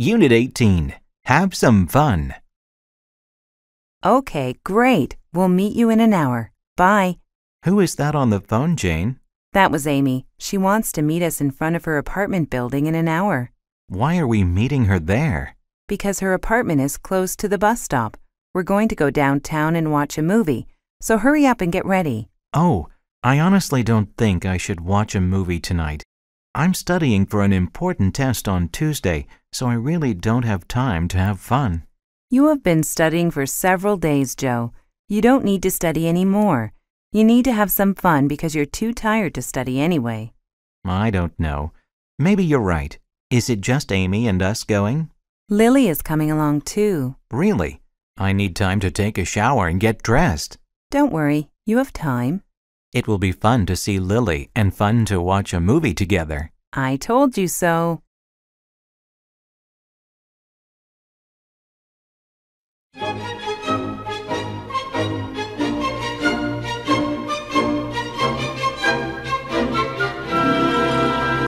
Unit 18. Have some fun. Okay, great. We'll meet you in an hour. Bye. Who is that on the phone, Jane? That was Amy. She wants to meet us in front of her apartment building in an hour. Why are we meeting her there? Because her apartment is close to the bus stop. We're going to go downtown and watch a movie, so hurry up and get ready. Oh, I honestly don't think I should watch a movie tonight. I'm studying for an important test on Tuesday, so I really don't have time to have fun. You have been studying for several days, Joe. You don't need to study any more. You need to have some fun because you're too tired to study anyway. I don't know. Maybe you're right. Is it just Amy and us going? Lily is coming along too. Really? I need time to take a shower and get dressed. Don't worry, you have time. It will be fun to see Lily and fun to watch a movie together. I told you so.